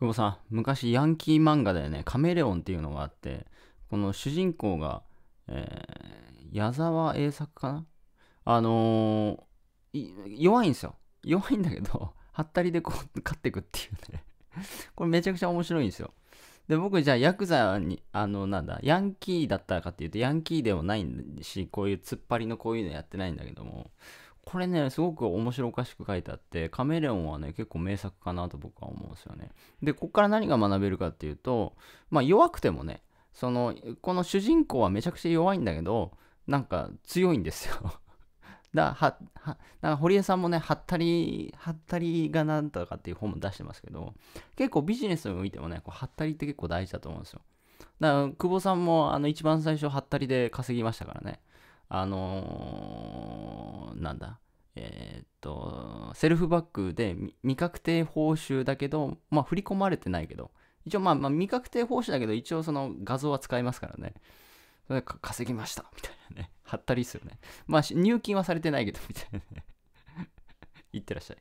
久保さん、昔ヤンキー漫画でね、カメレオンっていうのがあって、この主人公が、えー、矢沢栄作かなあのー、弱いんですよ。弱いんだけど、はったりでこう、勝っていくっていうね これめちゃくちゃ面白いんですよ。で、僕じゃあヤクザに、あの、なんだ、ヤンキーだったかっていうと、ヤンキーでもないし、こういう突っ張りのこういうのやってないんだけども、これね、すごく面白おかしく書いてあって、カメレオンはね、結構名作かなと僕は思うんですよね。で、ここから何が学べるかっていうと、まあ弱くてもね、その、この主人公はめちゃくちゃ弱いんだけど、なんか強いんですよ だははなんか堀江さんもね、ハッタリハッタリが何だかっていう本も出してますけど、結構ビジネスを見てもね、こうはったりって結構大事だと思うんですよ。だから、久保さんもあの一番最初、ハッタリで稼ぎましたからね。あのーなんだ、えー、っと、セルフバックで未確定報酬だけど、まあ、振り込まれてないけど、一応、まあ、まあ、未確定報酬だけど、一応その画像は使いますからね。それ稼ぎました、みたいなね。貼ったりするね。まあ、入金はされてないけど、みたいなね。い ってらっしゃい。